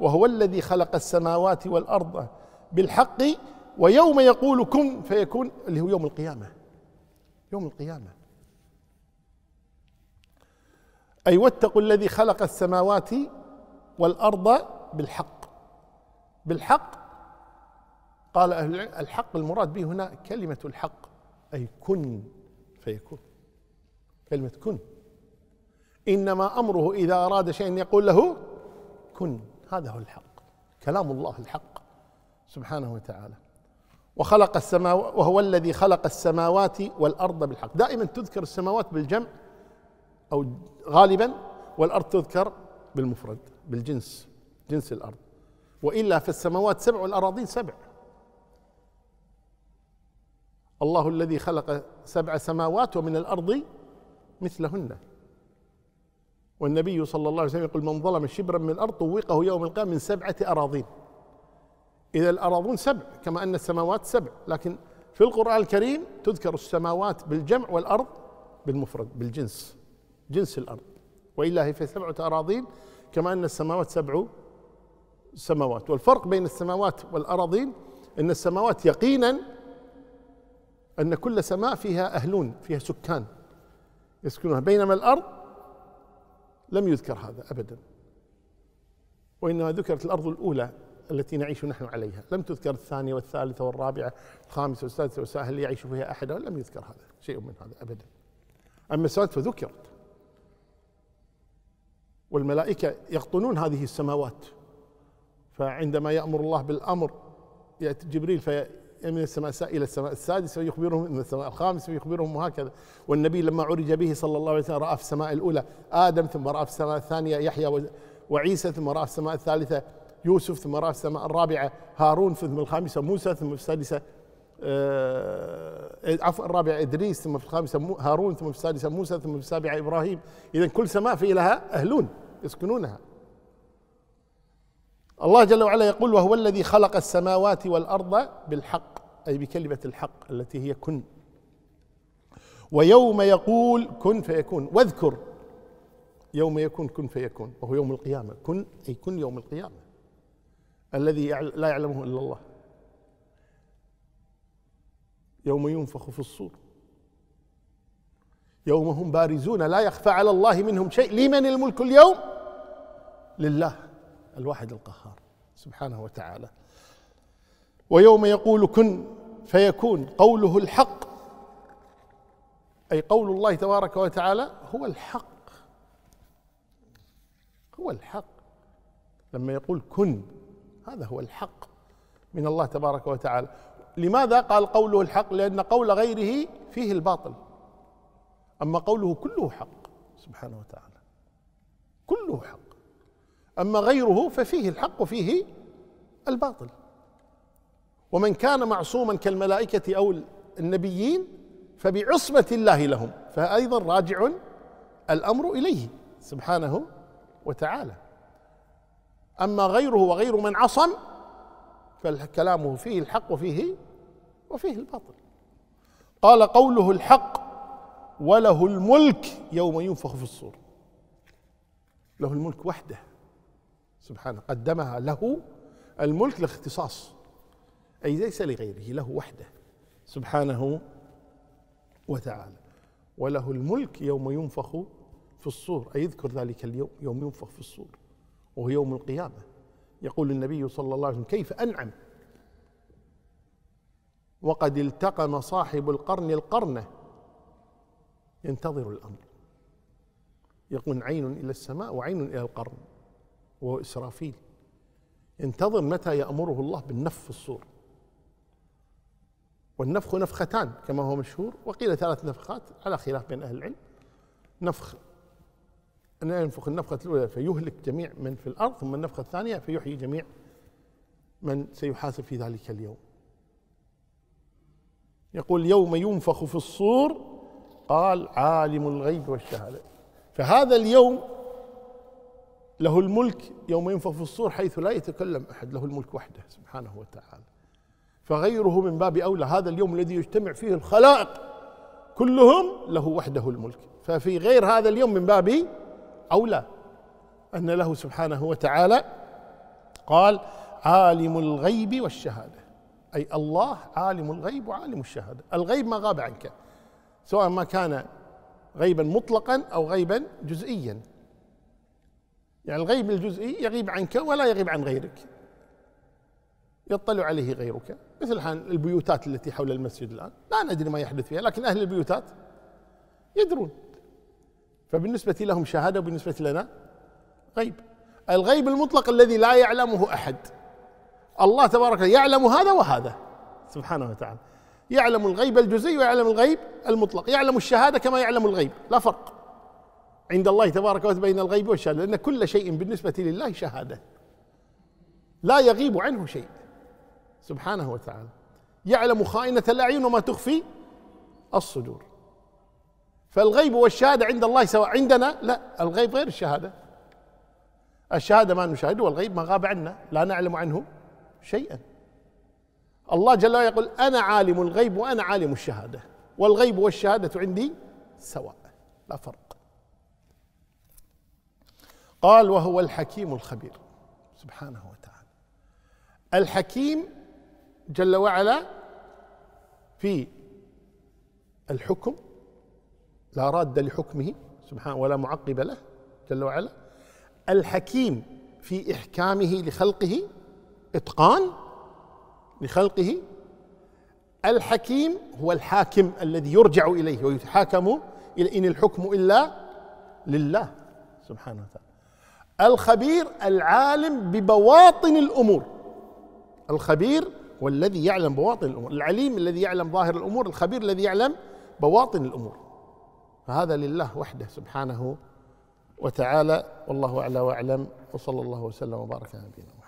وهو الذي خلق السماوات والأرض بالحق ويوم يقول كن فيكون اللي هو يوم القيامة يوم القيامة أي واتقوا الذي خلق السماوات والأرض بالحق بالحق قال أهل العلم الحق المراد به هنا كلمة الحق أي كن فيكون كلمة كن إنما أمره إذا أراد شيئا يقول له كن هذا هو الحق كلام الله الحق سبحانه وتعالى وخلق السماوات وهو الذي خلق السماوات والارض بالحق دائما تذكر السماوات بالجمع او غالبا والارض تذكر بالمفرد بالجنس جنس الارض والا فالسماوات سبع والاراضين سبع الله الذي خلق سبع سماوات ومن الارض مثلهن والنبي صلى الله عليه وسلم يقول من ظلم شبرا من الأرض طوقه يوم القيامة من سبعة أراضين إذا الأراضون سبع كما أن السماوات سبع لكن في القرآن الكريم تذكر السماوات بالجمع والأرض بالمفرد بالجنس جنس الأرض وإلا هي في سبعة أراضين كما أن السماوات سبع سماوات والفرق بين السماوات والأراضين أن السماوات يقينا أن كل سماء فيها أهلون فيها سكان يسكنونها بينما الأرض لم يذكر هذا أبدا وإنما ذكرت الأرض الأولى التي نعيش نحن عليها لم تذكر الثانية والثالثة والرابعة والخامسة والسادسة والساهل هل يعيش فيها أحد لم يذكر هذا شيء من هذا أبدا أما السادسة ذكرت والملائكة يقطنون هذه السماوات فعندما يأمر الله بالأمر يأتي جبريل في من السماء إلى السماء السادسة ويخبرهم من السماء الخامسة ويخبرهم وهكذا والنبي لما عرج به صلى الله عليه وسلم رأى في السماء الأولى آدم ثم رأى في السماء الثانية يحيى وعيسى ثم رأى في السماء الثالثة يوسف ثم رأى في السماء الرابعة هارون ثم الخامسة موسى ثم في السادسة آه، عفوا الرابعة إدريس ثم في الخامسة هارون ثم في السادسة موسى ثم في السابعة إبراهيم إذا كل سماء في لها أهلون يسكنونها الله جل وعلا يقول وهو الذي خلق السماوات والارض بالحق اي بكلمه الحق التي هي كن ويوم يقول كن فيكون واذكر يوم يكون كن فيكون وهو يوم القيامه كن اي كن يوم القيامه الذي لا يعلمه الا الله يوم ينفخ في الصور يوم هم بارزون لا يخفى على الله منهم شيء لمن الملك اليوم لله الواحد القهار سبحانه وتعالى ويوم يقول كن فيكون قوله الحق اي قول الله تبارك وتعالى هو الحق هو الحق لما يقول كن هذا هو الحق من الله تبارك وتعالى لماذا قال قوله الحق لان قول غيره فيه الباطل اما قوله كله حق سبحانه وتعالى كله حق أما غيره ففيه الحق وفيه الباطل ومن كان معصوما كالملائكة أو النبيين فبعصمة الله لهم فأيضا راجع الأمر إليه سبحانه وتعالى أما غيره وغير من عصم فكلامه فيه الحق وفيه وفيه الباطل قال قوله الحق وله الملك يوم ينفخ في الصور له الملك وحده سبحانه قدمها له الملك لاختصاص أي ليس لغيره له وحده سبحانه وتعالى وله الملك يوم ينفخ في الصور أي يذكر ذلك اليوم يوم ينفخ في الصور وهو يوم القيامة يقول النبي صلى الله عليه وسلم كيف أنعم وقد التقم صاحب القرن القرنة ينتظر الأمر يقول عين إلى السماء وعين إلى القرن وهو إسرافيل انتظر متى يأمره الله بالنفخ في الصور والنفخ نفختان كما هو مشهور وقيل ثلاث نفخات على خلاف بين أهل العلم نفخ أن ينفخ النفخة الأولى فيهلك جميع من في الأرض ثم النفخة الثانية فيحيي جميع من سيحاسب في ذلك اليوم يقول يوم ينفخ في الصور قال عالم الغيب والشهادة فهذا اليوم له الملك يوم ينفخ في الصور حيث لا يتكلم احد له الملك وحده سبحانه وتعالى فغيره من باب اولى هذا اليوم الذي يجتمع فيه الخلائق كلهم له وحده الملك ففي غير هذا اليوم من باب اولى ان له سبحانه وتعالى قال عالم الغيب والشهاده اي الله عالم الغيب وعالم الشهاده الغيب ما غاب عنك سواء ما كان غيبا مطلقا او غيبا جزئيا يعني الغيب الجزئي يغيب عنك ولا يغيب عن غيرك يطلع عليه غيرك مثل الآن البيوتات التي حول المسجد الآن لا ندري ما يحدث فيها لكن أهل البيوتات يدرون فبالنسبة لهم شهادة وبالنسبة لنا غيب الغيب المطلق الذي لا يعلمه أحد الله تبارك يعلم هذا وهذا سبحانه وتعالى يعلم الغيب الجزئي ويعلم الغيب المطلق يعلم الشهادة كما يعلم الغيب لا فرق عند الله تبارك وتعالى بين الغيب والشهادة لأن كل شيء بالنسبة لله شهادة لا يغيب عنه شيء سبحانه وتعالى يعلم خائنة الأعين وما تخفي الصدور فالغيب والشهادة عند الله سواء عندنا لا الغيب غير الشهادة الشهادة ما نشاهده والغيب ما غاب عنا لا نعلم عنه شيئا الله جل وعلا يقول أنا عالم الغيب وأنا عالم الشهادة والغيب والشهادة عندي سواء لا فرق قال وهو الحكيم الخبير سبحانه وتعالى الحكيم جل وعلا في الحكم لا راد لحكمه سبحانه ولا معقب له جل وعلا الحكيم في احكامه لخلقه اتقان لخلقه الحكيم هو الحاكم الذي يرجع اليه ويتحاكم الى ان الحكم الا لله سبحانه وتعالى الخبير العالم ببواطن الامور الخبير والذي يعلم بواطن الامور العليم الذي يعلم ظاهر الامور الخبير الذي يعلم بواطن الامور فهذا لله وحده سبحانه وتعالى والله اعلى واعلم وصلى الله وسلم وبارك على نبينا